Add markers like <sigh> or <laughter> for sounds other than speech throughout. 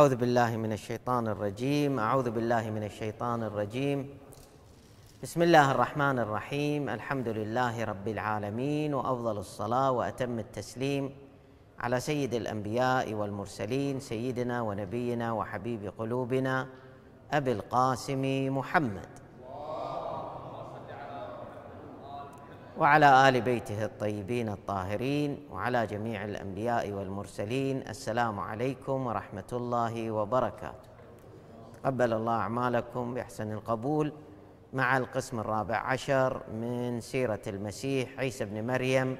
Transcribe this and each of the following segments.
أعوذ بالله من الشيطان الرجيم أعوذ بالله من الشيطان الرجيم بسم الله الرحمن الرحيم الحمد لله رب العالمين وأفضل الصلاة وأتم التسليم على سيد الأنبياء والمرسلين سيدنا ونبينا وحبيب قلوبنا أبي القاسم محمد وعلى ال بيته الطيبين الطاهرين وعلى جميع الانبياء والمرسلين السلام عليكم ورحمه الله وبركاته قبل الله اعمالكم باحسن القبول مع القسم الرابع عشر من سيره المسيح عيسى بن مريم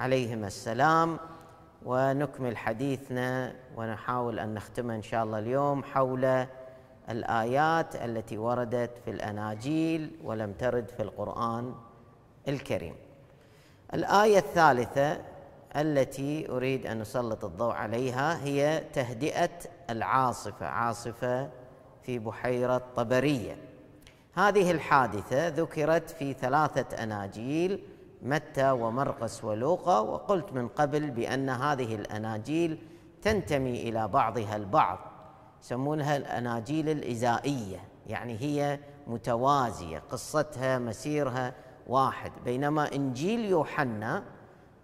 عليهما السلام ونكمل حديثنا ونحاول ان نختم ان شاء الله اليوم حول الايات التي وردت في الاناجيل ولم ترد في القران الكريم الايه الثالثه التي اريد ان اسلط الضوء عليها هي تهدئه العاصفه عاصفه في بحيره طبريه هذه الحادثه ذكرت في ثلاثه اناجيل متى ومرقس ولوقا وقلت من قبل بان هذه الاناجيل تنتمي الى بعضها البعض يسمونها الاناجيل الازائيه يعني هي متوازيه قصتها مسيرها واحد بينما انجيل يوحنا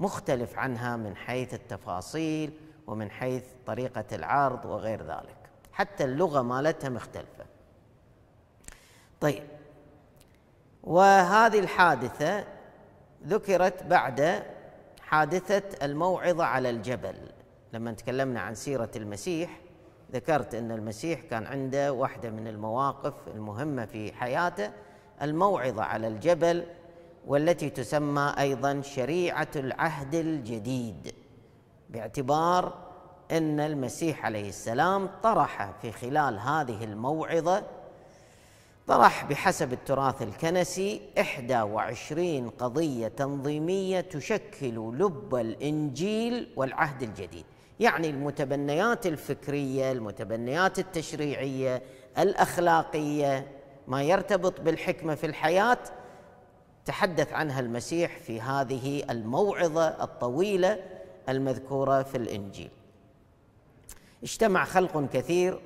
مختلف عنها من حيث التفاصيل ومن حيث طريقه العرض وغير ذلك حتى اللغه مالتها مختلفه طيب وهذه الحادثه ذكرت بعد حادثه الموعظه على الجبل لما تكلمنا عن سيره المسيح ذكرت ان المسيح كان عنده واحده من المواقف المهمه في حياته الموعظه على الجبل والتي تسمى ايضا شريعه العهد الجديد باعتبار ان المسيح عليه السلام طرح في خلال هذه الموعظه طرح بحسب التراث الكنسي 21 قضيه تنظيميه تشكل لب الانجيل والعهد الجديد، يعني المتبنيات الفكريه، المتبنيات التشريعيه، الاخلاقيه، ما يرتبط بالحكمه في الحياه تحدث عنها المسيح في هذه الموعظه الطويله المذكوره في الانجيل اجتمع خلق كثير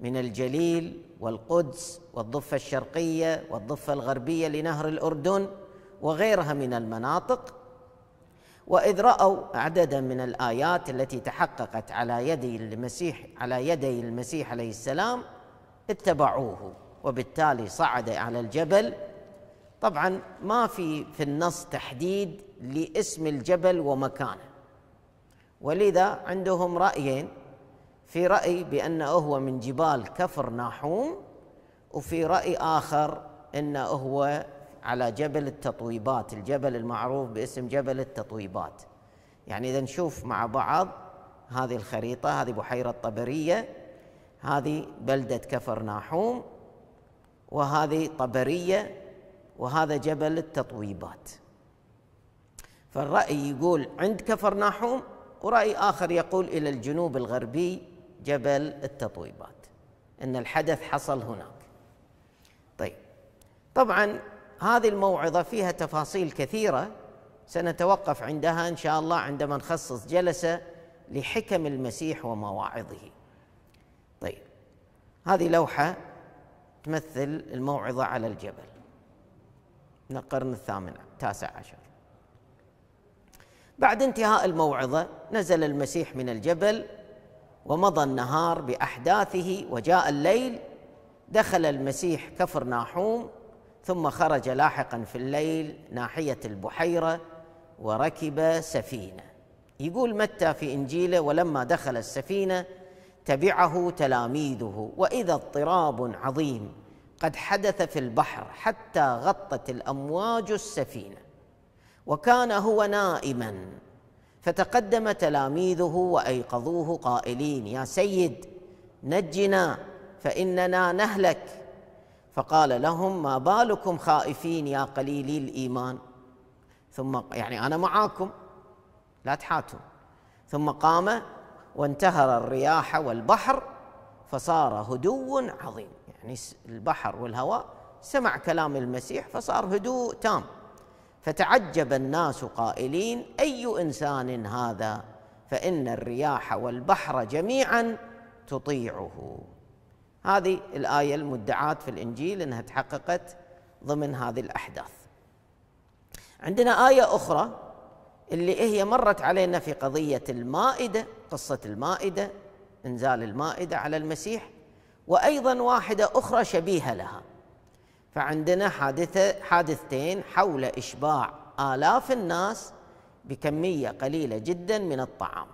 من الجليل والقدس والضفه الشرقيه والضفه الغربيه لنهر الاردن وغيرها من المناطق واذ راوا عددا من الايات التي تحققت على يدي المسيح على يدي المسيح عليه السلام اتبعوه وبالتالي صعد على الجبل طبعا ما في في النص تحديد لاسم الجبل ومكانه ولذا عندهم رايين في راي بانه هو من جبال كفر ناحوم وفي راي اخر انه هو على جبل التطويبات الجبل المعروف باسم جبل التطويبات يعني اذا نشوف مع بعض هذه الخريطه هذه بحيره طبريه هذه بلده كفر ناحوم وهذه طبريه وهذا جبل التطويبات فالرأي يقول عند كفر ناحوم ورأي آخر يقول إلى الجنوب الغربي جبل التطويبات أن الحدث حصل هناك طيب طبعا هذه الموعظة فيها تفاصيل كثيرة سنتوقف عندها إن شاء الله عندما نخصص جلسة لحكم المسيح ومواعظه طيب هذه لوحة تمثل الموعظة على الجبل من القرن الثامن التاسع عشر بعد انتهاء الموعظة نزل المسيح من الجبل ومضى النهار بأحداثه وجاء الليل دخل المسيح كفر ناحوم ثم خرج لاحقا في الليل ناحية البحيرة وركب سفينة يقول متى في إنجيله ولما دخل السفينة تبعه تلاميذه وإذا اضطراب عظيم قد حدث في البحر حتى غطت الامواج السفينه وكان هو نائما فتقدم تلاميذه وايقظوه قائلين يا سيد نجنا فاننا نهلك فقال لهم ما بالكم خائفين يا قليلي الايمان ثم يعني انا معاكم لا تحاتوا ثم قام وانتهر الرياح والبحر فصار هدو عظيم يعني البحر والهواء سمع كلام المسيح فصار هدوء تام فتعجب الناس قائلين اي انسان هذا فان الرياح والبحر جميعا تطيعه هذه الايه المدعاه في الانجيل انها تحققت ضمن هذه الاحداث عندنا ايه اخرى اللي هي مرت علينا في قضيه المائده قصه المائده انزال المائده على المسيح وايضا واحده اخرى شبيهه لها فعندنا حادثه حادثتين حول اشباع الاف الناس بكميه قليله جدا من الطعام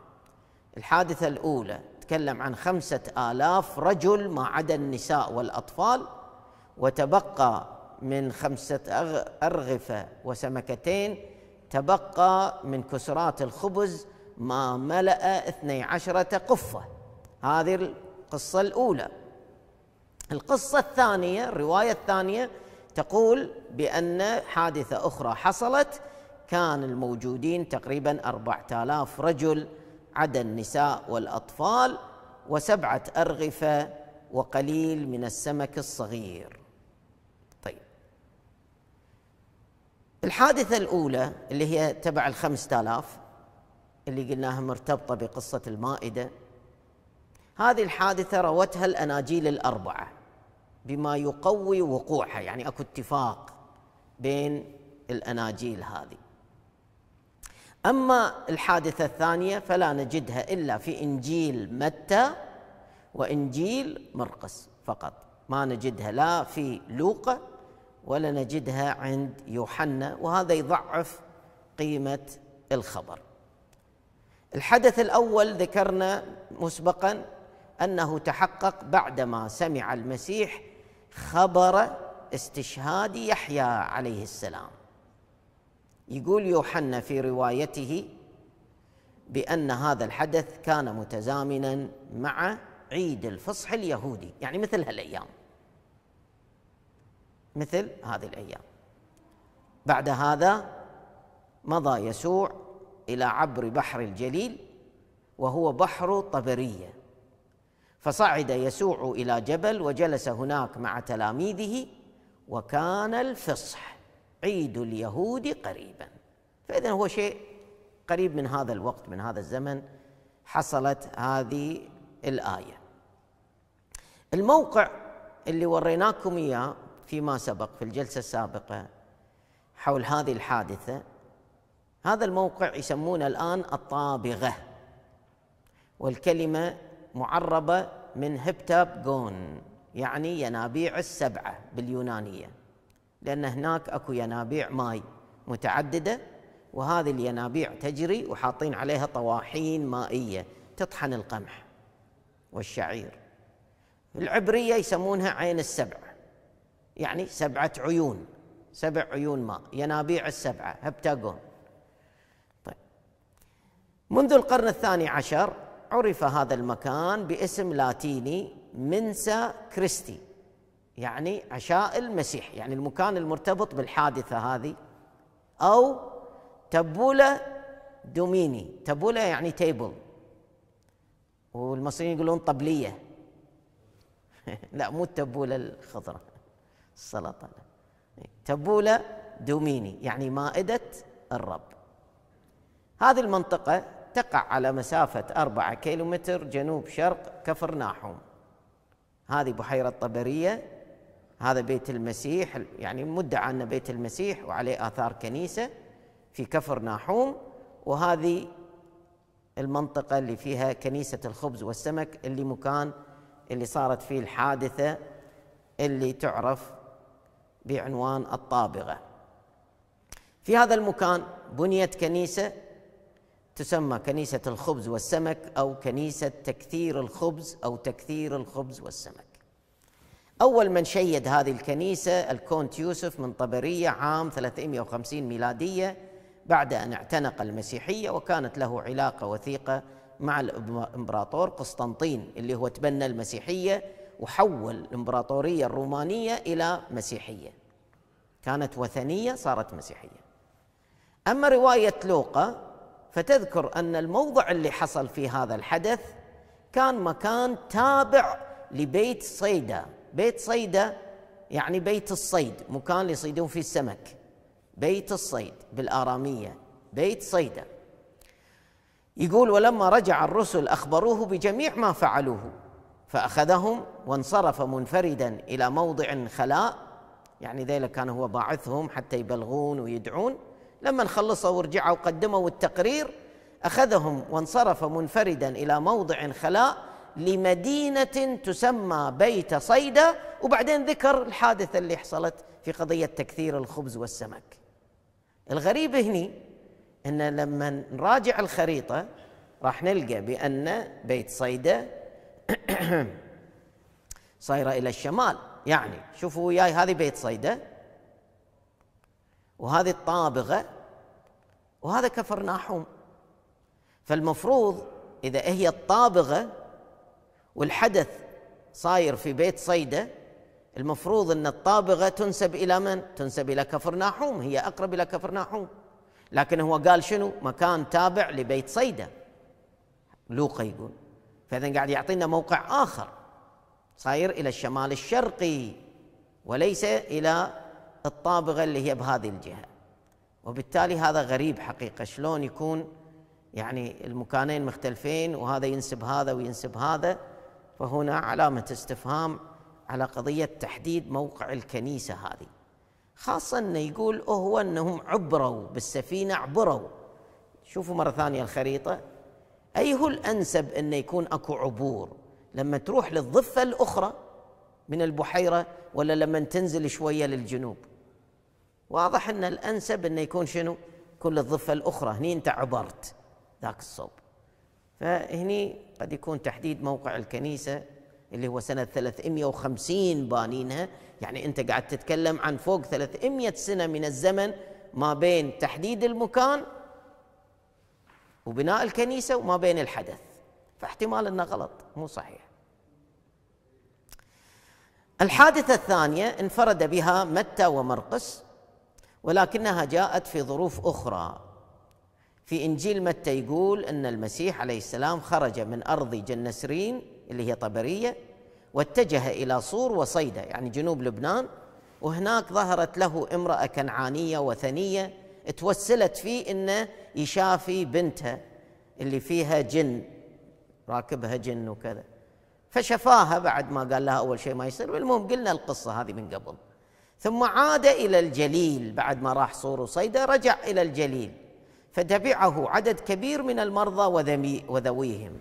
الحادثه الاولى تكلم عن خمسة آلاف رجل ما عدا النساء والأطفال وتبقى من خمسة أرغفة وسمكتين تبقى من كسرات الخبز ما ملأ اثني عشرة قفة هذه القصة الأولى القصة الثانية الرواية الثانية تقول بأن حادثة أخرى حصلت كان الموجودين تقريبا 4000 رجل عدا النساء والأطفال وسبعة أرغفة وقليل من السمك الصغير طيب الحادثة الأولى اللي هي تبع الخمسة آلاف اللي قلناها مرتبطة بقصة المائدة هذه الحادثة روتها الأناجيل الأربعة بما يقوي وقوعها يعني اكو اتفاق بين الاناجيل هذه اما الحادثه الثانيه فلا نجدها الا في انجيل متى وانجيل مرقس فقط ما نجدها لا في لوقا ولا نجدها عند يوحنا وهذا يضعف قيمه الخبر الحدث الاول ذكرنا مسبقا انه تحقق بعدما سمع المسيح خبر استشهاد يحيى عليه السلام يقول يوحنا في روايته بأن هذا الحدث كان متزامنا مع عيد الفصح اليهودي يعني مثل هالأيام مثل هذه الأيام بعد هذا مضى يسوع إلى عبر بحر الجليل وهو بحر طبرية فصعد يسوع الى جبل وجلس هناك مع تلاميذه وكان الفصح عيد اليهود قريبا فاذا هو شيء قريب من هذا الوقت من هذا الزمن حصلت هذه الايه الموقع اللي وريناكم اياه فيما سبق في الجلسه السابقه حول هذه الحادثه هذا الموقع يسمونه الان الطابغه والكلمه معربه من هبتاب جون يعني ينابيع السبعة باليونانية لأن هناك أكو ينابيع ماي متعددة وهذه الينابيع تجري وحاطين عليها طواحين مائية تطحن القمح والشعير العبرية يسمونها عين السبع يعني سبعة عيون سبع عيون ماء ينابيع السبعة هبتاغون طيب منذ القرن الثاني عشر عرف هذا المكان باسم لاتيني منسا كريستي يعني عشاء المسيح يعني المكان المرتبط بالحادثة هذه أو تبولة دوميني تبولة يعني تيبل والمصريين يقولون طبلية <laughs> لا مو التبولة الخضراء السلطة تبولة دوميني يعني مائدة الرب هذه المنطقة تقع على مسافة أربعة كيلومتر جنوب شرق كفر ناحوم هذه بحيرة طبرية هذا بيت المسيح يعني مدعى أن بيت المسيح وعليه آثار كنيسة في كفر ناحوم وهذه المنطقة اللي فيها كنيسة الخبز والسمك اللي مكان اللي صارت فيه الحادثة اللي تعرف بعنوان الطابغة في هذا المكان بنيت كنيسة تسمى كنيسة الخبز والسمك أو كنيسة تكثير الخبز أو تكثير الخبز والسمك أول من شيد هذه الكنيسة الكونت يوسف من طبرية عام 350 ميلادية بعد أن اعتنق المسيحية وكانت له علاقة وثيقة مع الإمبراطور قسطنطين اللي هو تبنى المسيحية وحول الإمبراطورية الرومانية إلى مسيحية كانت وثنية صارت مسيحية أما رواية لوقا فتذكر ان الموضع اللي حصل في هذا الحدث كان مكان تابع لبيت صيدا بيت صيدا يعني بيت الصيد مكان يصيدون فيه السمك بيت الصيد بالآرامية بيت صيدا يقول ولما رجع الرسل أخبروه بجميع ما فعلوه فأخذهم وانصرف منفردا إلى موضع خلاء يعني ذلك كان هو باعثهم حتى يبلغون ويدعون لما خلصوا ورجعوا وقدموا التقرير أخذهم وانصرف منفردا إلى موضع خلاء لمدينة تسمى بيت صيدا وبعدين ذكر الحادثة اللي حصلت في قضية تكثير الخبز والسمك الغريب هني أن لما نراجع الخريطة راح نلقى بأن بيت صيدا <coughs> صايرة إلى الشمال يعني شوفوا وياي هذه بيت صيدا وهذه الطابغه وهذا كفر ناحوم فالمفروض اذا هي الطابغه والحدث صاير في بيت صيده المفروض ان الطابغه تنسب الى من؟ تنسب الى كفر ناحوم هي اقرب الى كفر ناحوم لكن هو قال شنو؟ مكان تابع لبيت صيده لوقا يقول فاذا قاعد يعطينا موقع اخر صاير الى الشمال الشرقي وليس الى الطابغه اللي هي بهذه الجهه وبالتالي هذا غريب حقيقه شلون يكون يعني المكانين مختلفين وهذا ينسب هذا وينسب هذا فهنا علامه استفهام على قضيه تحديد موقع الكنيسه هذه خاصه انه يقول هو انهم عبروا بالسفينه عبروا شوفوا مره ثانيه الخريطه ايه الانسب انه يكون اكو عبور لما تروح للضفه الاخرى من البحيره ولا لما تنزل شويه للجنوب واضح ان الانسب انه يكون شنو؟ كل الضفه الاخرى هني انت عبرت ذاك الصوب فهني قد يكون تحديد موقع الكنيسه اللي هو سنه 350 بانينها يعني انت قاعد تتكلم عن فوق 300 سنه من الزمن ما بين تحديد المكان وبناء الكنيسه وما بين الحدث فاحتمال انه غلط مو صحيح الحادثه الثانيه انفرد بها متى ومرقس ولكنها جاءت في ظروف اخرى في انجيل متى يقول ان المسيح عليه السلام خرج من ارض جنسرين اللي هي طبريه واتجه الى صور وصيده يعني جنوب لبنان وهناك ظهرت له امراه كنعانيه وثنيه توسلت فيه انه يشافي بنتها اللي فيها جن راكبها جن وكذا فشفاها بعد ما قال لها اول شيء ما يصير المهم قلنا القصه هذه من قبل ثم عاد إلى الجليل بعد ما راح صور وصيدا رجع إلى الجليل فتبعه عدد كبير من المرضى وذويهم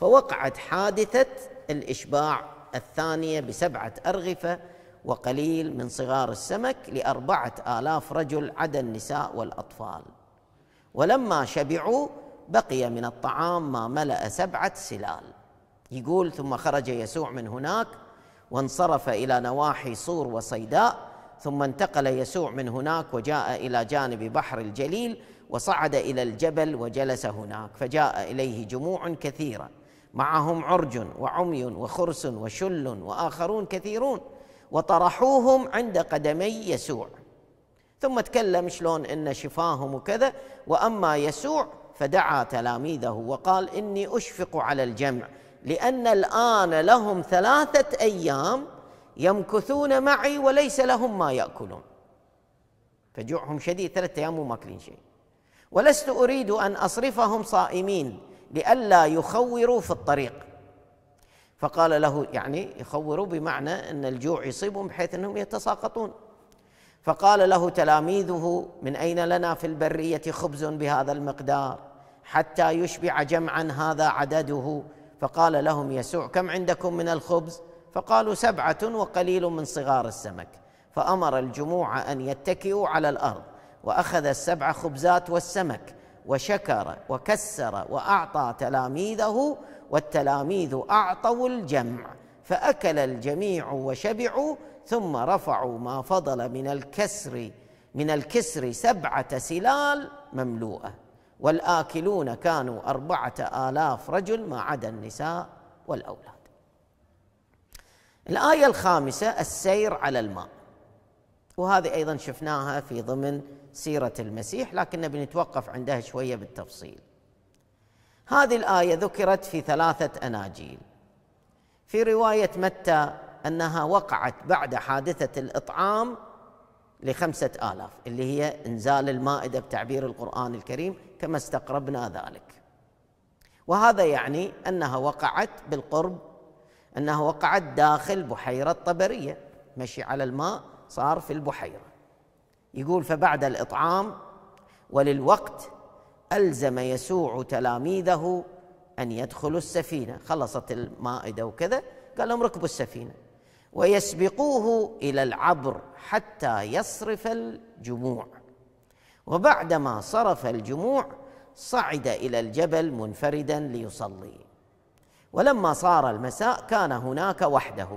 فوقعت حادثة الإشباع الثانية بسبعة أرغفة وقليل من صغار السمك لأربعة آلاف رجل عدا النساء والأطفال ولما شبعوا بقي من الطعام ما ملأ سبعة سلال يقول ثم خرج يسوع من هناك وانصرف إلى نواحي صور وصيداء ثم انتقل يسوع من هناك وجاء الى جانب بحر الجليل وصعد الى الجبل وجلس هناك فجاء اليه جموع كثيره معهم عرج وعمي وخرس وشل واخرون كثيرون وطرحوهم عند قدمي يسوع ثم تكلم شلون ان شفاهم وكذا واما يسوع فدعا تلاميذه وقال اني اشفق على الجمع لان الان لهم ثلاثه ايام يمكثون معي وليس لهم ما ياكلون فجوعهم شديد ثلاثة ايام وما ماكلين شيء ولست اريد ان اصرفهم صائمين لئلا يخوروا في الطريق فقال له يعني يخوروا بمعنى ان الجوع يصيبهم بحيث انهم يتساقطون فقال له تلاميذه من اين لنا في البريه خبز بهذا المقدار حتى يشبع جمعا هذا عدده فقال لهم يسوع كم عندكم من الخبز فقالوا سبعه وقليل من صغار السمك فامر الجموع ان يتكئوا على الارض واخذ السبع خبزات والسمك وشكر وكسر واعطى تلاميذه والتلاميذ اعطوا الجمع فاكل الجميع وشبعوا ثم رفعوا ما فضل من الكسر من الكسر سبعه سلال مملوءه والآكلون كانوا أربعة آلاف رجل ما عدا النساء والأولاد الآية الخامسة السير على الماء وهذه أيضا شفناها في ضمن سيرة المسيح لكن بنتوقف عندها شوية بالتفصيل هذه الآية ذكرت في ثلاثة أناجيل في رواية متى أنها وقعت بعد حادثة الإطعام لخمسة آلاف اللي هي إنزال المائدة بتعبير القرآن الكريم كما استقربنا ذلك وهذا يعني أنها وقعت بالقرب أنها وقعت داخل بحيرة طبرية مشي على الماء صار في البحيرة يقول فبعد الإطعام وللوقت ألزم يسوع تلاميذه أن يدخلوا السفينة خلصت المائدة وكذا قال لهم ركبوا السفينة ويسبقوه إلى العبر حتى يصرف الجموع وبعدما صرف الجموع صعد إلى الجبل منفردا ليصلي ولما صار المساء كان هناك وحده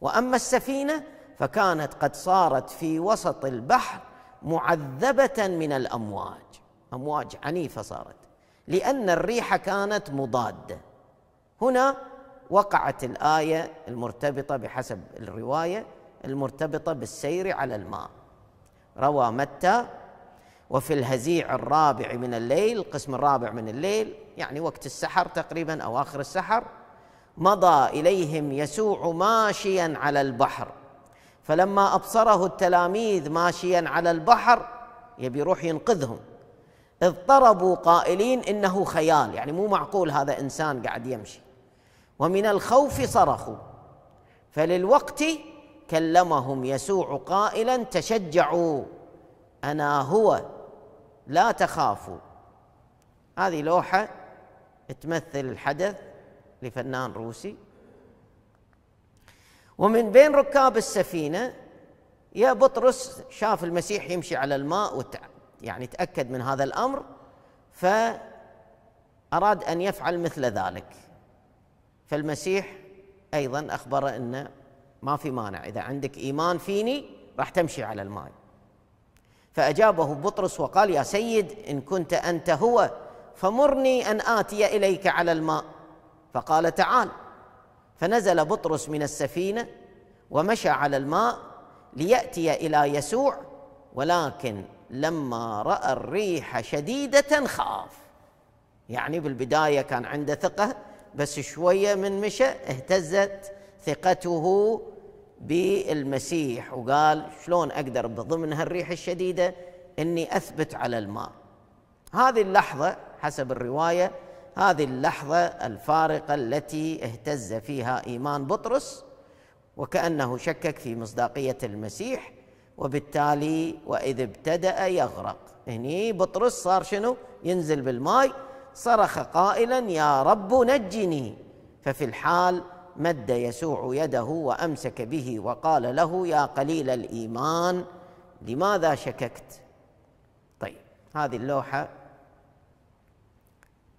واما السفينه فكانت قد صارت في وسط البحر معذبه من الامواج امواج عنيفه صارت لان الريح كانت مضاده هنا وقعت الايه المرتبطه بحسب الروايه المرتبطه بالسير على الماء روى متى وفي الهزيع الرابع من الليل القسم الرابع من الليل يعني وقت السحر تقريبا أو آخر السحر مضى إليهم يسوع ماشيا على البحر فلما أبصره التلاميذ ماشيا على البحر يبي يروح ينقذهم اضطربوا قائلين إنه خيال يعني مو معقول هذا إنسان قاعد يمشي ومن الخوف صرخوا فللوقت كلمهم يسوع قائلا تشجعوا انا هو لا تخافوا هذه لوحة تمثل الحدث لفنان روسي ومن بين ركاب السفينة يا بطرس شاف المسيح يمشي على الماء وت... يعني تأكد من هذا الأمر فأراد أن يفعل مثل ذلك فالمسيح أيضا أخبره أنه ما في مانع إذا عندك إيمان فيني راح تمشي على الماء فأجابه بطرس وقال يا سيد إن كنت أنت هو فمرني أن آتي إليك على الماء فقال تعال فنزل بطرس من السفينة ومشى على الماء ليأتي إلى يسوع ولكن لما رأى الريح شديدة خاف يعني بالبداية كان عنده ثقة بس شوية من مشى اهتزت ثقته بالمسيح وقال شلون اقدر بضمن هالريح الشديده اني اثبت على الماء. هذه اللحظه حسب الروايه هذه اللحظه الفارقه التي اهتز فيها ايمان بطرس وكانه شكك في مصداقيه المسيح وبالتالي واذ ابتدا يغرق. هني بطرس صار شنو؟ ينزل بالماء صرخ قائلا يا رب نجني ففي الحال مد يسوع يده وامسك به وقال له يا قليل الايمان لماذا شككت طيب هذه اللوحه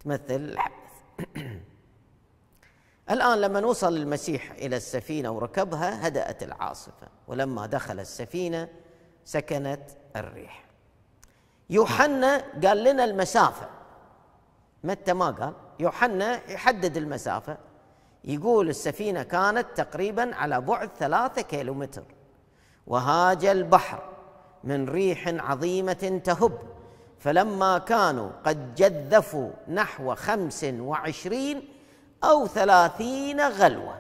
تمثل <clears throat> الان لما وصل المسيح الى السفينه وركبها هدات العاصفه ولما دخل السفينه سكنت الريح يوحنا قال لنا المسافه متى ما قال يوحنا يحدد المسافه يقول السفينة كانت تقريبا على بعد ثلاثة كيلومتر وهاج البحر من ريح عظيمة تهب فلما كانوا قد جذفوا نحو خمس وعشرين أو ثلاثين غلوة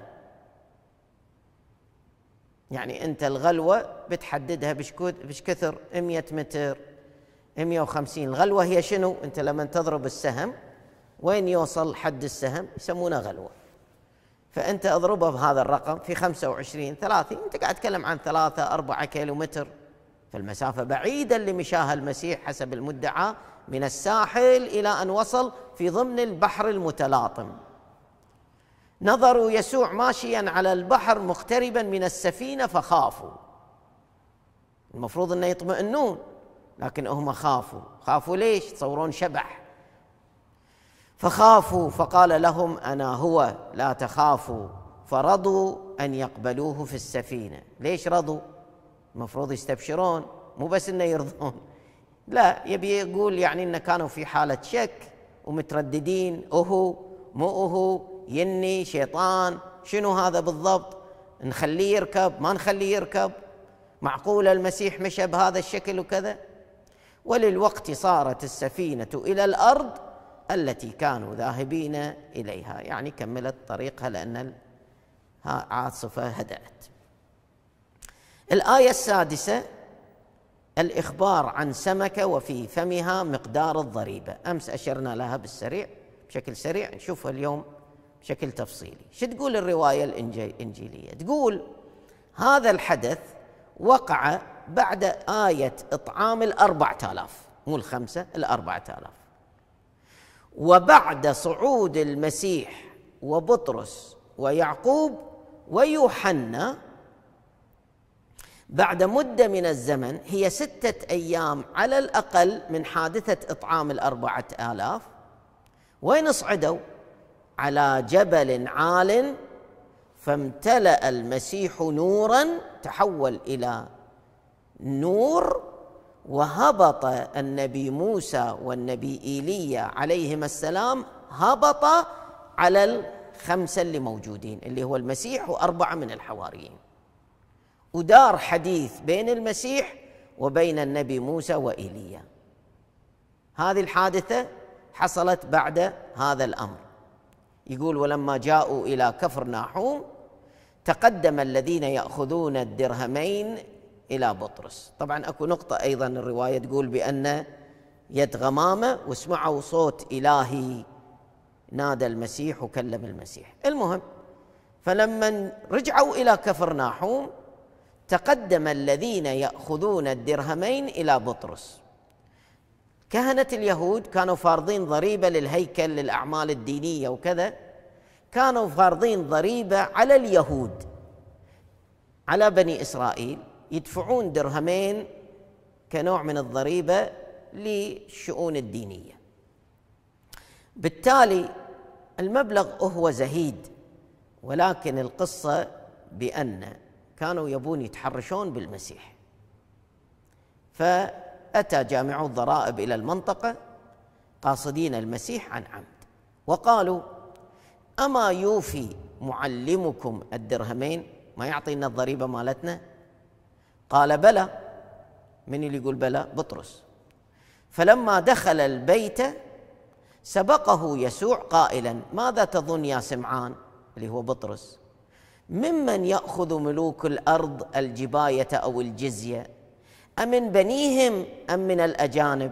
يعني أنت الغلوة بتحددها بش كثر مية متر مية وخمسين الغلوة هي شنو أنت لما تضرب السهم وين يوصل حد السهم يسمونه غلوه فأنت أضربه بهذا الرقم في 25 30 أنت قاعد تتكلم عن 3 4 كيلومتر فالمسافة بعيدا لمشاه المسيح حسب المدعى من الساحل إلى أن وصل في ضمن البحر المتلاطم نظروا يسوع ماشيا على البحر مقتربا من السفينة فخافوا المفروض أنه يطمئنون لكن هم خافوا خافوا ليش تصورون شبح فخافوا فقال لهم انا هو لا تخافوا فرضوا ان يقبلوه في السفينه ليش رضوا المفروض يستبشرون مو بس انه يرضون لا يبي يقول يعني ان كانوا في حاله شك ومترددين اهو مو اهو يني شيطان شنو هذا بالضبط نخليه يركب ما نخليه يركب معقول المسيح مشى بهذا الشكل وكذا وللوقت صارت السفينه الى الارض التي كانوا ذاهبين إليها يعني كملت طريقها لأن العاصفة هدأت الآية السادسة الإخبار عن سمكة وفي فمها مقدار الضريبة أمس أشرنا لها بالسريع بشكل سريع نشوفها اليوم بشكل تفصيلي شو تقول الرواية الإنجيلية تقول هذا الحدث وقع بعد آية إطعام الأربعة آلاف مو الخمسة الأربعة آلاف وبعد صعود المسيح وبطرس ويعقوب ويوحنا بعد مده من الزمن هي سته ايام على الاقل من حادثه اطعام الاربعه الاف وين صعدوا على جبل عال فامتلا المسيح نورا تحول الى نور وهبط النبي موسى والنبي ايليا عليهما السلام هبط على الخمسه اللي موجودين اللي هو المسيح واربعه من الحواريين ودار حديث بين المسيح وبين النبي موسى وايليا هذه الحادثه حصلت بعد هذا الامر يقول ولما جاءوا الى كفر ناحوم تقدم الذين ياخذون الدرهمين إلى بطرس طبعا أكو نقطة أيضا الرواية تقول بأن يد غمامة وسمعوا صوت إلهي نادى المسيح وكلم المسيح المهم فلما رجعوا إلى كفر ناحوم تقدم الذين يأخذون الدرهمين إلى بطرس كهنة اليهود كانوا فارضين ضريبة للهيكل للأعمال الدينية وكذا كانوا فارضين ضريبة على اليهود على بني إسرائيل يدفعون درهمين كنوع من الضريبه للشؤون الدينيه بالتالي المبلغ هو زهيد ولكن القصه بان كانوا يبون يتحرشون بالمسيح فاتى جامعو الضرائب الى المنطقه قاصدين المسيح عن عمد وقالوا اما يوفي معلمكم الدرهمين ما يعطينا الضريبه مالتنا قال بلى من اللي يقول بلى بطرس فلما دخل البيت سبقه يسوع قائلا ماذا تظن يا سمعان اللي هو بطرس ممن ياخذ ملوك الارض الجبايه او الجزيه امن بنيهم ام من الاجانب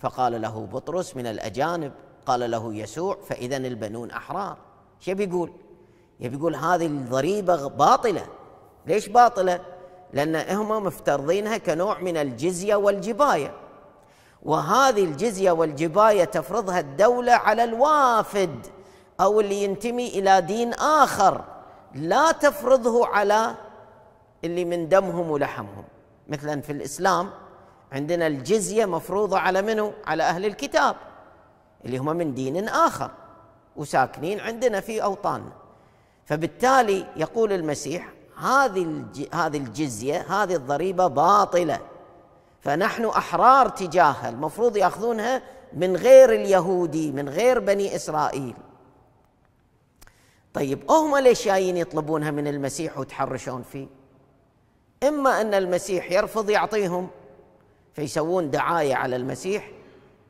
فقال له بطرس من الاجانب قال له يسوع فاذا البنون احرار شو بيقول يبي يقول هذه الضريبه باطله ليش باطله لأن هم مفترضينها كنوع من الجزية والجباية وهذه الجزية والجباية تفرضها الدولة على الوافد أو اللي ينتمي إلى دين آخر لا تفرضه على اللي من دمهم ولحمهم مثلا في الإسلام عندنا الجزية مفروضة على منو؟ على أهل الكتاب اللي هم من دين آخر وساكنين عندنا في أوطاننا فبالتالي يقول المسيح هذه هذه الجزيه هذه الضريبه باطله فنحن احرار تجاهها المفروض ياخذونها من غير اليهودي من غير بني اسرائيل طيب هم ليش جايين يطلبونها من المسيح وتحرشون فيه اما ان المسيح يرفض يعطيهم فيسوون دعايه على المسيح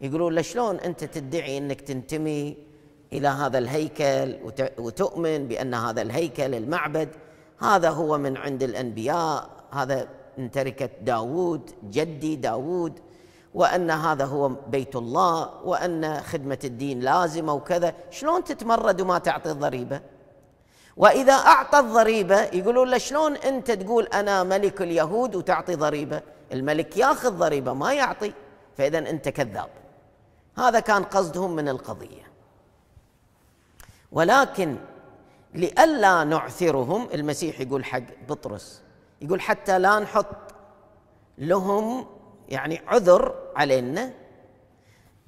يقولون له شلون انت تدعي انك تنتمي الى هذا الهيكل وتؤمن بان هذا الهيكل المعبد هذا هو من عند الأنبياء هذا من تركة داود جدي داود وأن هذا هو بيت الله وأن خدمة الدين لازمة وكذا شلون تتمرد وما تعطي الضريبة وإذا أعطى الضريبة يقولون له شلون أنت تقول أنا ملك اليهود وتعطي ضريبة الملك ياخذ ضريبة ما يعطي فإذا أنت كذاب هذا كان قصدهم من القضية ولكن لئلا نعثرهم المسيح يقول حق بطرس يقول حتى لا نحط لهم يعني عذر علينا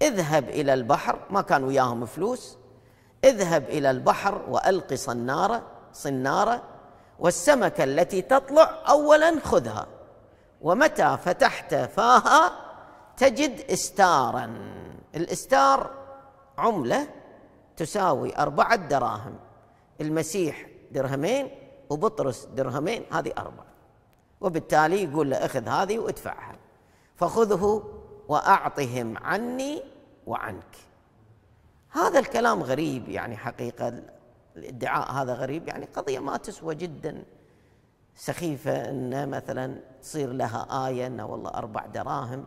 اذهب الى البحر ما كان وياهم فلوس اذهب الى البحر والق صناره صناره والسمكه التي تطلع اولا خذها ومتى فتحت فاها تجد استارا الاستار عمله تساوي اربعه دراهم المسيح درهمين وبطرس درهمين هذه أربعة وبالتالي يقول له أخذ هذه وادفعها فخذه وأعطهم عني وعنك هذا الكلام غريب يعني حقيقة الادعاء هذا غريب يعني قضية ما تسوى جدا سخيفة أن مثلا تصير لها آية أنه والله أربع دراهم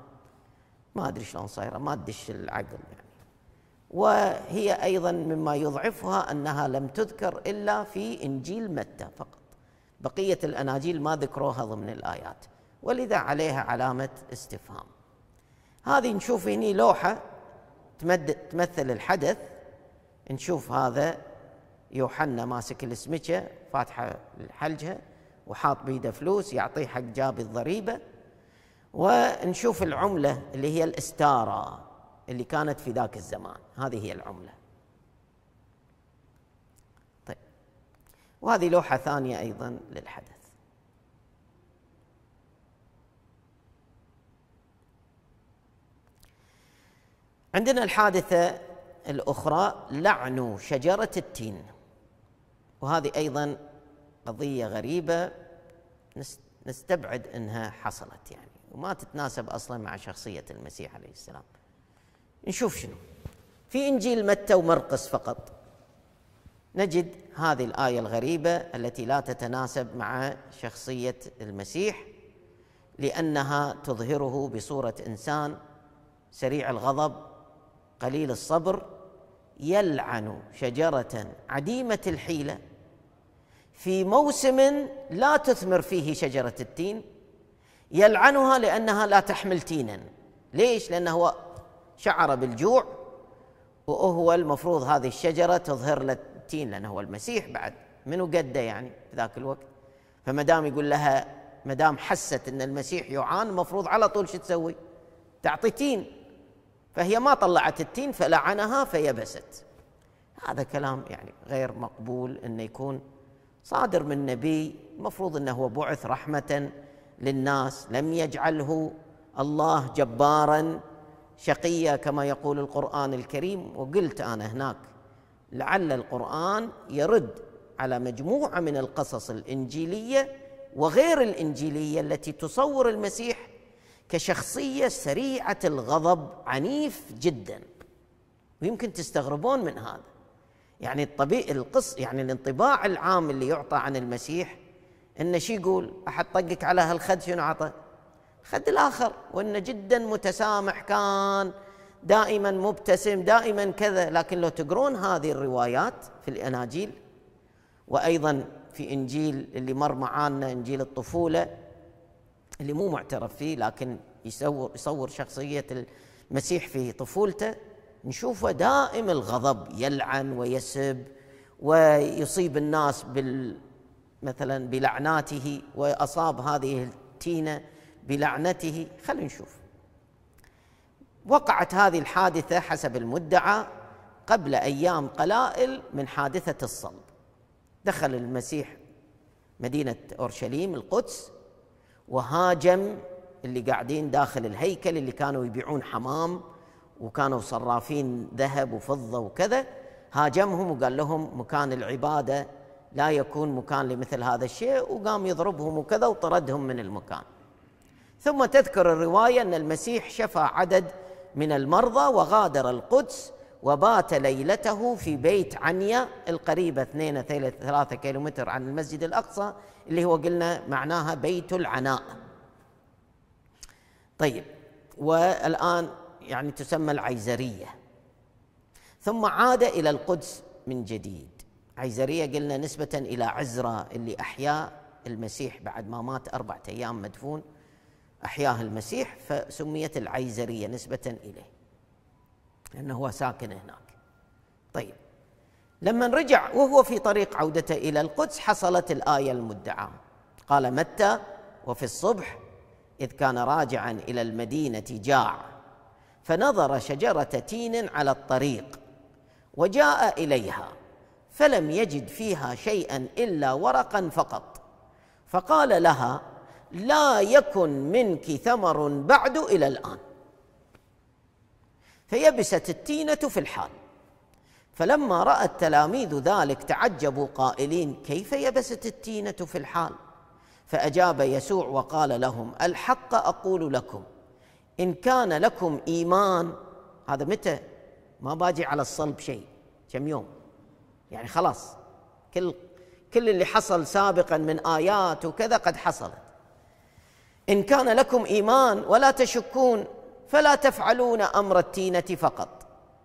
ما أدري شلون صايرة ما تدش العقل يعني وهي ايضا مما يضعفها انها لم تذكر الا في انجيل متى فقط بقيه الاناجيل ما ذكروها ضمن الايات ولذا عليها علامه استفهام هذه نشوف هنا لوحه تمثل الحدث نشوف هذا يوحنا ماسك السمكه فاتحه الحلجها وحاط بيده فلوس يعطيه حق جابي الضريبه ونشوف العمله اللي هي الاستاره اللي كانت في ذاك الزمان هذه هي العملة طيب وهذه لوحة ثانية أيضا للحدث عندنا الحادثة الأخرى لعن شجرة التين وهذه أيضا قضية غريبة نستبعد أنها حصلت يعني وما تتناسب أصلا مع شخصية المسيح عليه السلام نشوف شنو في انجيل متى ومرقس فقط نجد هذه الايه الغريبه التي لا تتناسب مع شخصيه المسيح لانها تظهره بصوره انسان سريع الغضب قليل الصبر يلعن شجره عديمه الحيله في موسم لا تثمر فيه شجره التين يلعنها لانها لا تحمل تينا ليش لانه هو شعر بالجوع وهو المفروض هذه الشجرة تظهر له التين لأنه هو المسيح بعد منو قده يعني في ذاك الوقت فما دام يقول لها ما دام حست أن المسيح يعان المفروض على طول شو تسوي تعطي تين فهي ما طلعت التين فلعنها فيبست هذا كلام يعني غير مقبول انه يكون صادر من نبي المفروض انه هو بعث رحمه للناس لم يجعله الله جبارا شقية كما يقول القرآن الكريم وقلت أنا هناك لعل القرآن يرد على مجموعة من القصص الإنجيلية وغير الإنجيلية التي تصور المسيح كشخصية سريعة الغضب عنيف جدا ويمكن تستغربون من هذا يعني الطبيعي القص يعني الانطباع العام اللي يعطى عن المسيح انه شو يقول احد طقك على هالخد شنو عطى خد الآخر وأنه جدا متسامح كان دائما مبتسم دائما كذا لكن لو تقرون هذه الروايات في الأناجيل وأيضا في إنجيل اللي مر معانا إنجيل الطفولة اللي مو معترف فيه لكن يصور يصور شخصية المسيح في طفولته نشوفه دائم الغضب يلعن ويسب ويصيب الناس بال مثلا بلعناته واصاب هذه التينه بلعنته خلينا نشوف وقعت هذه الحادثة حسب المدعى قبل أيام قلائل من حادثة الصلب دخل المسيح مدينة أورشليم القدس وهاجم اللي قاعدين داخل الهيكل اللي كانوا يبيعون حمام وكانوا صرافين ذهب وفضة وكذا هاجمهم وقال لهم مكان العبادة لا يكون مكان لمثل هذا الشيء وقام يضربهم وكذا وطردهم من المكان ثم تذكر الروايه ان المسيح شفى عدد من المرضى وغادر القدس وبات ليلته في بيت عنيا القريبة 2 3 كيلومتر عن المسجد الأقصى اللي هو قلنا معناها بيت العناء طيب والآن يعني تسمى العيزرية ثم عاد إلى القدس من جديد عيزرية قلنا نسبة إلى عزرة اللي أحيا المسيح بعد ما مات أربعة أيام مدفون أحياها المسيح فسميت العيزرية نسبة إليه لأنه هو ساكن هناك طيب لما رجع وهو في طريق عودته إلى القدس حصلت الآية المدعاة قال متى وفي الصبح إذ كان راجعا إلى المدينة جاع فنظر شجرة تين على الطريق وجاء إليها فلم يجد فيها شيئا إلا ورقا فقط فقال لها لا يكن منك ثمر بعد الى الان فيبست التينه في الحال فلما راى التلاميذ ذلك تعجبوا قائلين كيف يبست التينه في الحال فاجاب يسوع وقال لهم الحق اقول لكم ان كان لكم ايمان هذا متى ما باجي على الصلب شيء كم يوم يعني خلاص كل كل اللي حصل سابقا من ايات وكذا قد حصلت إن كان لكم إيمان ولا تشكون فلا تفعلون أمر التينة فقط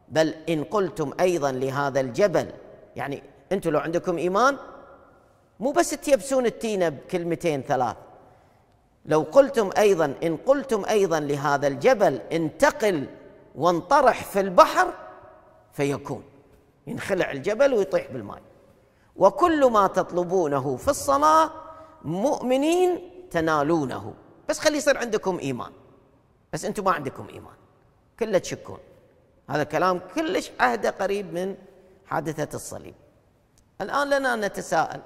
بل إن قلتم أيضا لهذا الجبل يعني أنتم لو عندكم إيمان مو بس تيبسون التينة بكلمتين ثلاث لو قلتم أيضا إن قلتم أيضا لهذا الجبل انتقل وانطرح في البحر فيكون ينخلع الجبل ويطيح بالماء وكل ما تطلبونه في الصلاة مؤمنين تنالونه بس خلي يصير عندكم ايمان بس انتم ما عندكم ايمان كله تشكون هذا الكلام كلش عهده قريب من حادثه الصليب الان لنا ان نتساءل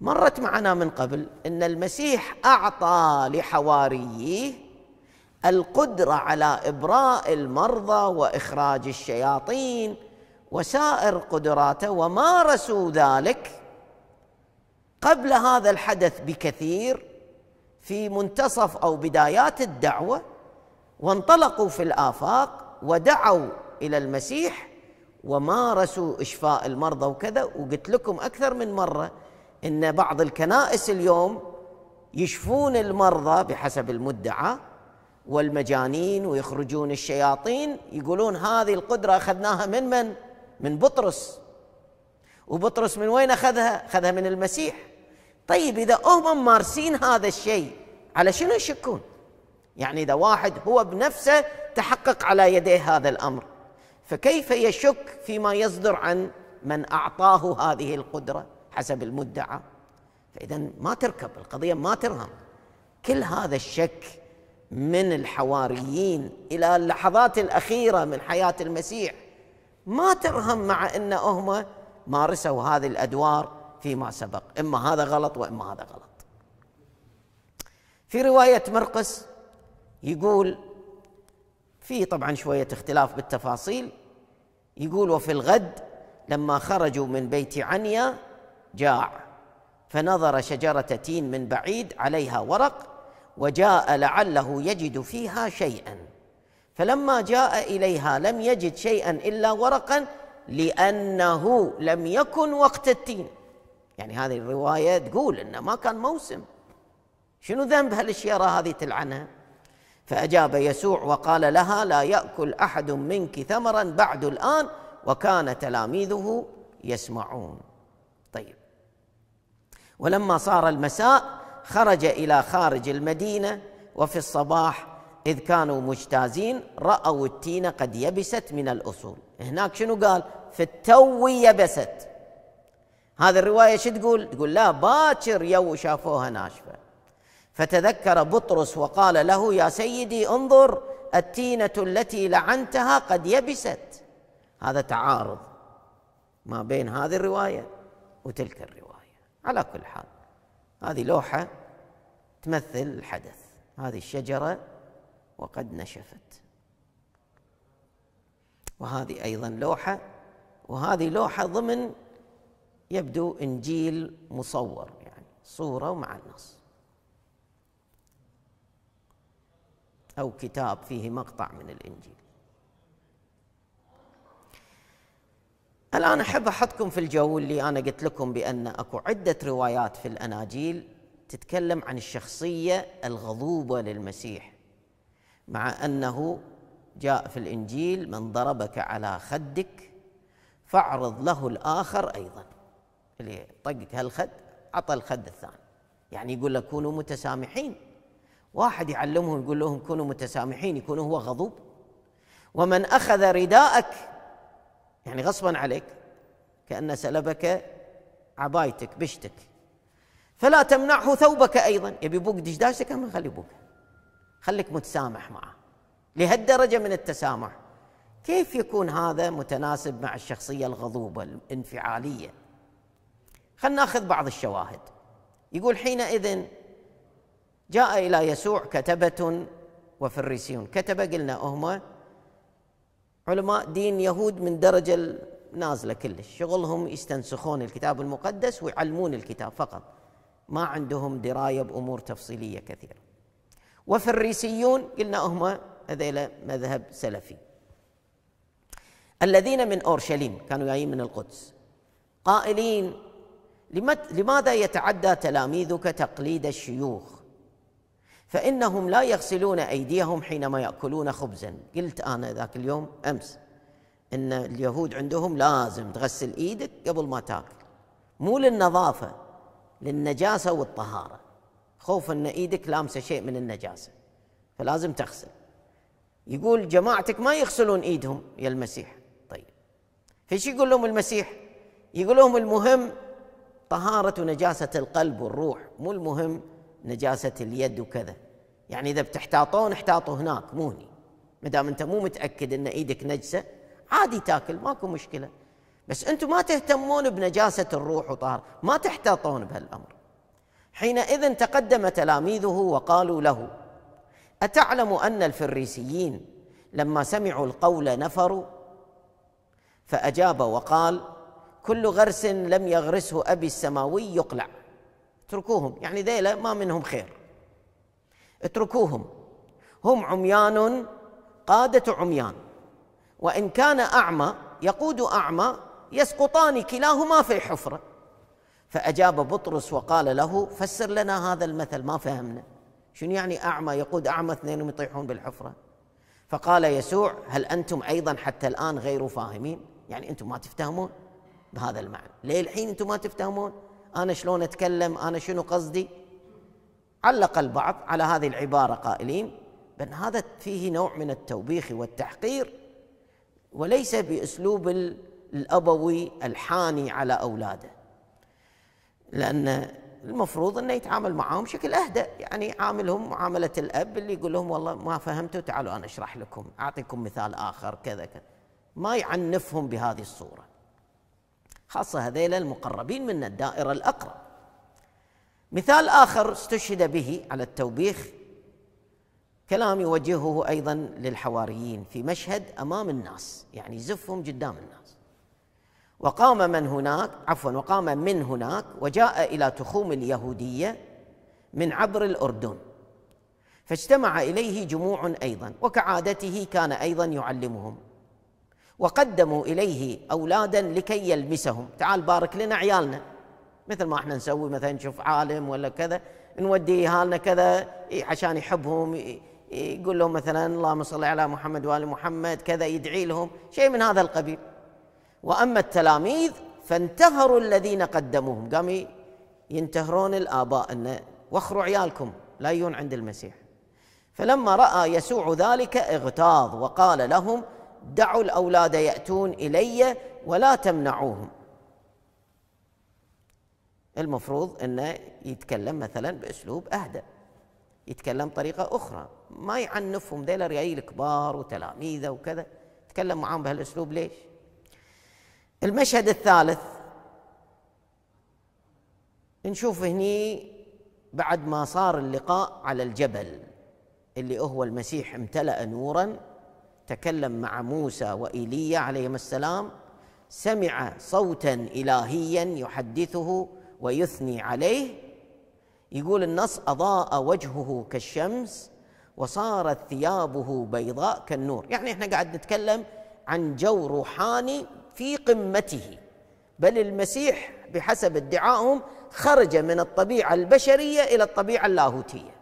مرت معنا من قبل ان المسيح اعطى لحواريه القدره على ابراء المرضى واخراج الشياطين وسائر قدراته ومارسوا ذلك قبل هذا الحدث بكثير في منتصف او بدايات الدعوه وانطلقوا في الافاق ودعوا الى المسيح ومارسوا اشفاء المرضى وكذا وقلت لكم اكثر من مره ان بعض الكنائس اليوم يشفون المرضى بحسب المدعى والمجانين ويخرجون الشياطين يقولون هذه القدره اخذناها من من؟ من بطرس وبطرس من وين اخذها؟ اخذها من المسيح طيب إذا هم مارسين هذا الشيء على شنو يشكون يعني إذا واحد هو بنفسه تحقق على يديه هذا الأمر فكيف يشك فيما يصدر عن من أعطاه هذه القدرة حسب المدعى فإذا ما تركب القضية ما ترهم كل هذا الشك من الحواريين إلى اللحظات الأخيرة من حياة المسيح ما ترهم مع أن هم مارسوا هذه الأدوار فيما سبق إما هذا غلط وإما هذا غلط في رواية مرقس يقول في طبعا شوية اختلاف بالتفاصيل يقول وفي الغد لما خرجوا من بيت عنيا جاع فنظر شجرة تين من بعيد عليها ورق وجاء لعله يجد فيها شيئا فلما جاء إليها لم يجد شيئا إلا ورقا لأنه لم يكن وقت التين يعني هذه الرواية تقول أنه ما كان موسم شنو ذنب هالشيرة هذه تلعنها فأجاب يسوع وقال لها لا يأكل أحد منك ثمرا بعد الآن وكان تلاميذه يسمعون طيب ولما صار المساء خرج إلى خارج المدينة وفي الصباح إذ كانوا مجتازين رأوا التين قد يبست من الأصول هناك شنو قال في التو يبست هذه الرواية شو تقول؟ تقول لا باكر يو شافوها ناشفة فتذكر بطرس وقال له يا سيدي انظر التينة التي لعنتها قد يبست هذا تعارض ما بين هذه الرواية وتلك الرواية على كل حال هذه لوحة تمثل الحدث هذه الشجرة وقد نشفت وهذه أيضا لوحة وهذه لوحة ضمن يبدو إنجيل مصور يعني صورة ومع النص أو كتاب فيه مقطع من الإنجيل الآن أحب أحطكم في الجو اللي أنا قلت لكم بأن أكو عدة روايات في الأناجيل تتكلم عن الشخصية الغضوبة للمسيح مع أنه جاء في الإنجيل من ضربك على خدك فاعرض له الآخر أيضاً اللي طقك هالخد عطى الخد الثاني يعني يقول له كونوا متسامحين واحد يعلمهم يقول لهم كونوا متسامحين يكون هو غضوب ومن اخذ رداءك يعني غصبا عليك كان سلبك عبايتك بشتك فلا تمنعه ثوبك ايضا يبي يبوق دشداشتك ما خلي يبوق خليك متسامح معه لهالدرجه من التسامح كيف يكون هذا متناسب مع الشخصيه الغضوبه الانفعاليه خلنا ناخذ بعض الشواهد يقول حينئذ جاء إلى يسوع كتبة وفريسيون كتبة قلنا هم علماء دين يهود من درجة نازلة كلش شغلهم يستنسخون الكتاب المقدس ويعلمون الكتاب فقط ما عندهم دراية بأمور تفصيلية كثيرة وفريسيون قلنا هم هذيلا مذهب سلفي الذين من أورشليم كانوا جايين من القدس قائلين لماذا يتعدى تلاميذك تقليد الشيوخ فإنهم لا يغسلون أيديهم حينما يأكلون خبزا قلت أنا ذاك اليوم أمس أن اليهود عندهم لازم تغسل إيدك قبل ما تاكل مو للنظافة للنجاسة والطهارة خوف أن إيدك لامسة شيء من النجاسة فلازم تغسل يقول جماعتك ما يغسلون إيدهم يا المسيح طيب فايش يقول لهم المسيح يقول لهم المهم طهارة نجاسة القلب والروح مو المهم نجاسة اليد وكذا يعني إذا بتحتاطون احتاطوا هناك مو هني ما دام أنت مو متأكد أن إيدك نجسة عادي تاكل ماكو مشكلة بس أنتم ما تهتمون بنجاسة الروح وطهارة ما تحتاطون بهالأمر حينئذ تقدم تلاميذه وقالوا له أتعلم أن الفريسيين لما سمعوا القول نفروا فأجاب وقال كل غرس لم يغرسه أبي السماوي يقلع اتركوهم يعني ذيلا ما منهم خير اتركوهم هم عميان قادة عميان وإن كان أعمى يقود أعمى يسقطان كلاهما في حفرة فأجاب بطرس وقال له فسر لنا هذا المثل ما فهمنا شنو يعني أعمى يقود أعمى اثنين يطيحون بالحفرة فقال يسوع هل أنتم أيضا حتى الآن غير فاهمين يعني أنتم ما تفتهمون بهذا المعنى ليه الحين انتم ما تفتهمون انا شلون اتكلم انا شنو قصدي علق البعض على هذه العباره قائلين بان هذا فيه نوع من التوبيخ والتحقير وليس باسلوب الابوي الحاني على اولاده لان المفروض انه يتعامل معاهم بشكل اهدى يعني يعاملهم معامله الاب اللي يقول لهم والله ما فهمتوا تعالوا انا اشرح لكم اعطيكم مثال اخر كذا كذا ما يعنفهم بهذه الصوره خاصة هذيل المقربين من الدائرة الأقرب مثال آخر استشهد به على التوبيخ كلام يوجهه أيضا للحواريين في مشهد أمام الناس يعني زفهم قدام الناس وقام من هناك عفوا وقام من هناك وجاء إلى تخوم اليهودية من عبر الأردن فاجتمع إليه جموع أيضا وكعادته كان أيضا يعلمهم وقدموا اليه اولادا لكي يلمسهم تعال بارك لنا عيالنا مثل ما احنا نسوي مثلا نشوف عالم ولا كذا نودي هالنا كذا عشان يحبهم يقول لهم مثلا اللهم صل على محمد وال محمد كذا يدعي لهم شيء من هذا القبيل واما التلاميذ فانتهروا الذين قدموهم قاموا ينتهرون الاباء انه وخروا عيالكم لا يجون عند المسيح فلما راى يسوع ذلك اغتاظ وقال لهم دعوا الاولاد ياتون الي ولا تمنعوهم المفروض انه يتكلم مثلا باسلوب اهدى يتكلم طريقه اخرى ما يعنفهم ذي رجال كبار وتلاميذه وكذا يتكلم معاهم بهالاسلوب ليش المشهد الثالث نشوف هني بعد ما صار اللقاء على الجبل اللي هو المسيح امتلأ نورا تكلم مع موسى وإيليا عليهما السلام سمع صوتا إلهيا يحدثه ويثني عليه يقول النص أضاء وجهه كالشمس وصارت ثيابه بيضاء كالنور يعني احنا قاعد نتكلم عن جو روحاني في قمته بل المسيح بحسب ادعائهم خرج من الطبيعه البشريه الى الطبيعه اللاهوتيه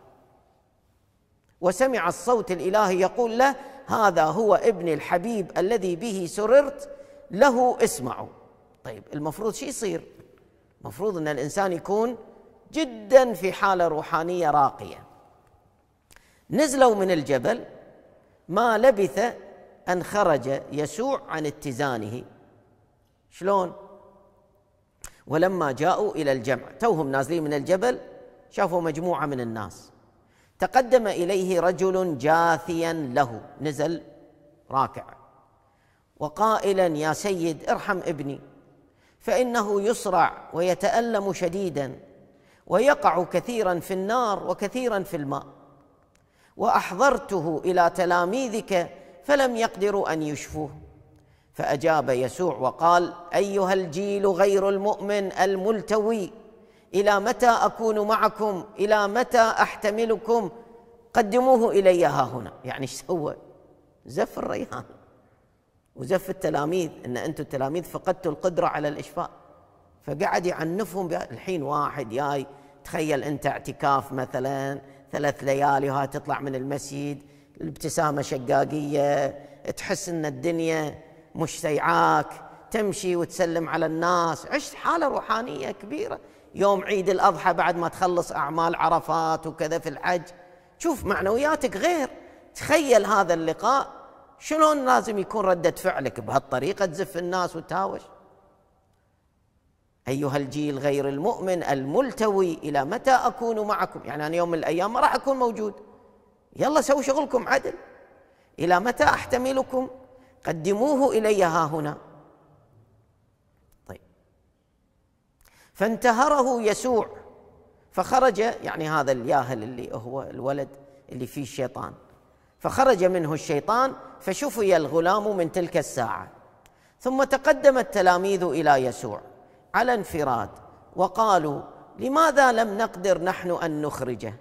وسمع الصوت الالهي يقول له هذا هو ابني الحبيب الذي به سررت له اسمعوا طيب المفروض شو يصير المفروض ان الانسان يكون جدا في حاله روحانيه راقيه نزلوا من الجبل ما لبث ان خرج يسوع عن اتزانه شلون ولما جاءوا الى الجمع توهم نازلين من الجبل شافوا مجموعه من الناس تقدم اليه رجل جاثيا له نزل راكع وقائلا يا سيد ارحم ابني فانه يصرع ويتالم شديدا ويقع كثيرا في النار وكثيرا في الماء واحضرته الى تلاميذك فلم يقدروا ان يشفوه فاجاب يسوع وقال ايها الجيل غير المؤمن الملتوي الى متى اكون معكم الى متى احتملكم قدموه الي ها هنا يعني ايش سوى زف الريحان وزف التلاميذ ان انتم التلاميذ فقدتوا القدره على الاشفاء فقعد يعنفهم الحين واحد جاي تخيل انت اعتكاف مثلا ثلاث ليالي وها تطلع من المسجد الابتسامه شقاقيه تحس ان الدنيا مش سيعاك تمشي وتسلم على الناس عشت حاله روحانيه كبيره يوم عيد الأضحى بعد ما تخلص أعمال عرفات وكذا في الحج شوف معنوياتك غير تخيل هذا اللقاء شلون لازم يكون ردة فعلك بهالطريقة تزف الناس وتهاوش أيها الجيل غير المؤمن الملتوي إلى متى أكون معكم يعني أنا يوم من الأيام ما راح أكون موجود يلا سووا شغلكم عدل إلى متى أحتملكم قدموه إلي ها هنا فانتهره يسوع فخرج يعني هذا الياهل اللي هو الولد اللي فيه الشيطان فخرج منه الشيطان فشفي الغلام من تلك الساعه ثم تقدم التلاميذ الى يسوع على انفراد وقالوا لماذا لم نقدر نحن ان نخرجه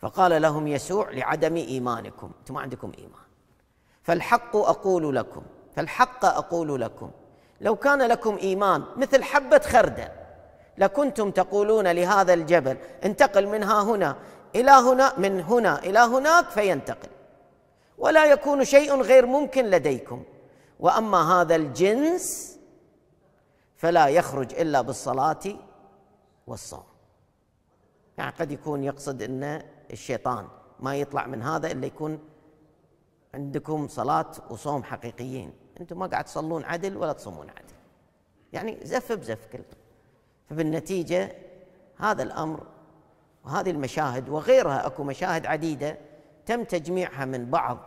فقال لهم يسوع لعدم ايمانكم انتم ما عندكم ايمان فالحق اقول لكم فالحق اقول لكم لو كان لكم ايمان مثل حبه خردل لكنتم تقولون لهذا الجبل انتقل من ها هنا الى هنا من هنا الى هناك فينتقل ولا يكون شيء غير ممكن لديكم واما هذا الجنس فلا يخرج الا بالصلاه والصوم يعني قد يكون يقصد ان الشيطان ما يطلع من هذا الا يكون عندكم صلاه وصوم حقيقيين انتم ما قاعد تصلون عدل ولا تصومون عدل يعني زف بزف كلكم فبالنتيجة هذا الأمر وهذه المشاهد وغيرها أكو مشاهد عديدة تم تجميعها من بعض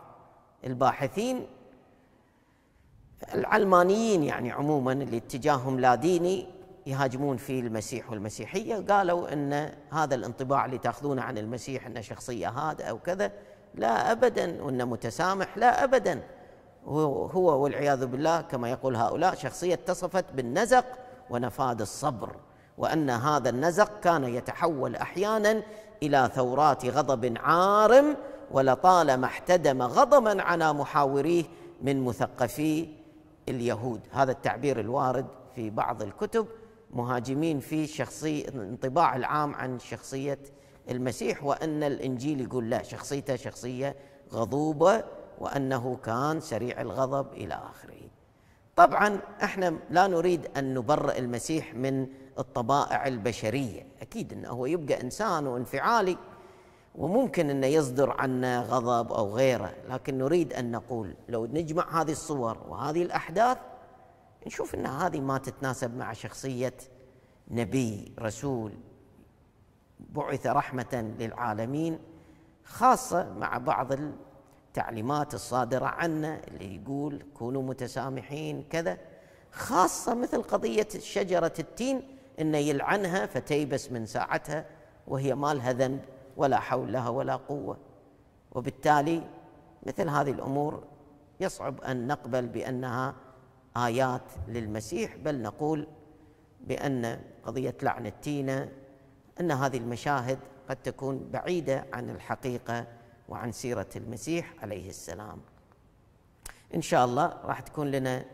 الباحثين العلمانيين يعني عموما اللي اتجاههم لا ديني يهاجمون فيه المسيح والمسيحية قالوا أن هذا الانطباع اللي تأخذونه عن المسيح أنه شخصية هادئة أو كذا لا أبدا وأنه متسامح لا أبدا هو والعياذ بالله كما يقول هؤلاء شخصية اتصفت بالنزق ونفاد الصبر وان هذا النزق كان يتحول احيانا الى ثورات غضب عارم ولطالما احتدم غضبا على محاوريه من مثقفي اليهود هذا التعبير الوارد في بعض الكتب مهاجمين في شخصية الانطباع العام عن شخصية المسيح وأن الإنجيل يقول لا شخصيته شخصية غضوبة وأنه كان سريع الغضب إلى آخره طبعا احنا لا نريد أن نبرئ المسيح من الطبائع البشريه اكيد انه هو يبقى انسان وانفعالي وممكن انه يصدر عنا غضب او غيره لكن نريد ان نقول لو نجمع هذه الصور وهذه الاحداث نشوف ان هذه ما تتناسب مع شخصيه نبي رسول بعث رحمه للعالمين خاصه مع بعض التعليمات الصادره عنا اللي يقول كونوا متسامحين كذا خاصه مثل قضيه شجره التين إنه يلعنها فتيبس من ساعتها وهي ما لها ذنب ولا حول لها ولا قوة وبالتالي مثل هذه الأمور يصعب أن نقبل بأنها آيات للمسيح بل نقول بأن قضية لعن التينة أن هذه المشاهد قد تكون بعيدة عن الحقيقة وعن سيرة المسيح عليه السلام إن شاء الله راح تكون لنا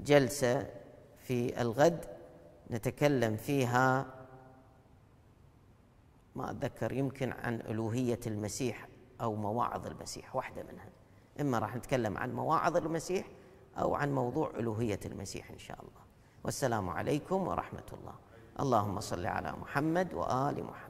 جلسة في الغد نتكلم فيها ما أتذكر يمكن عن ألوهية المسيح أو مواعظ المسيح واحدة منها إما راح نتكلم عن مواعظ المسيح أو عن موضوع ألوهية المسيح إن شاء الله والسلام عليكم ورحمة الله اللهم صل على محمد وآل محمد